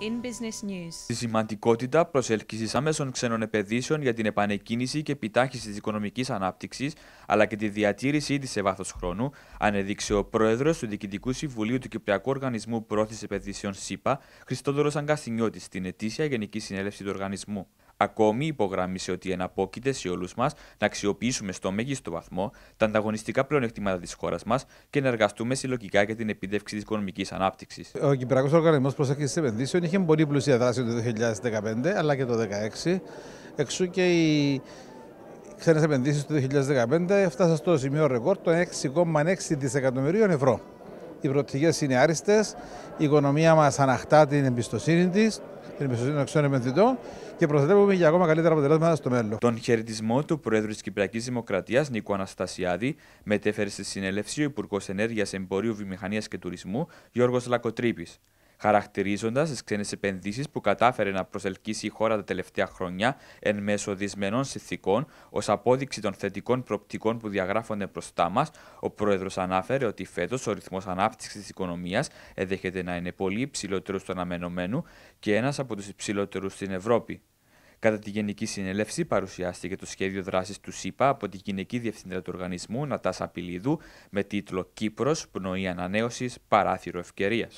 In business news. Στη σημαντικότητα προσέλκυση άμεσων ξένων επενδύσεων για την επανεκκίνηση και επιτάχυση της οικονομικής ανάπτυξης αλλά και τη διατήρησή της σε βάθος χρόνου, ανέδειξε ο πρόεδρος του Διοικητικού Συμβουλίου του Κυπριακού Οργανισμού Πρόθεσης Επενδύσεων ΣΥΠΑ, Χριστόδωρος Αγκαστινιώτης, στην ετήσια Γενική Συνέλευση του Οργανισμού. Ακόμη, υπογράμμισε ότι εναπόκειται σε όλους μας να αξιοποιήσουμε στο μέγιστο βαθμό τα ανταγωνιστικά πλεονεκτήματα της χώρας μας και να εργαστούμε συλλογικά για την επίτευξη της οικονομικής ανάπτυξης. Ο Κυπριακός Οργανισμός Προσέγγιση Επενδύσεων είχε πολύ πλούσια δράση το 2015 αλλά και το 2016. Εξού και οι ξένες επενδύσεις του 2015 έφτασαν στο σημείο ρεκόρ των 6,6 δισεκατομμυρίων ευρώ. Οι προοπτικές είναι άριστες, η οικονομία μας αναχτά την εμπιστοσύνη της, την εμπιστοσύνη των επενδυτών και προστατεύουμε για ακόμα καλύτερα αποτελέσματα στο μέλλον. Τον χαιρετισμό του Προέδρου της Κυπριακής Δημοκρατίας, Νίκο Αναστασιάδη, μετέφερε στη συνέλευση ο Υπουργός Ενέργειας, Εμπορίου, Βιομηχανίας και Τουρισμού, Γιώργος Λακοτρίπη χαρακτηρίζοντας τις ξένες επενδύσεις που κατάφερε να προσελκύσει η χώρα τα τελευταία χρόνια εν μέσω δυσμενών συνθηκών, ως απόδειξη των θετικών προοπτικών που διαγράφονται μπροστά μας, ο πρόεδρος ανάφερε ότι φέτος ο ρυθμός ανάπτυξης της οικονομίας ενδέχεται να είναι πολύ υψηλότερος του αναμενωμένου και ένας από τους υψηλότερους στην Ευρώπη. Κατά τη Γενική Συνέλευση παρουσιάστηκε το σχέδιο δράσης του ΣΥΠΑ από την Γυναική Διευθύντρια του Οργανισμού Νατάσα Απειλίδου, με τίτλο Κύπρος Πνοή Ανανέωσης Παράθυρο Ευκαιρίας.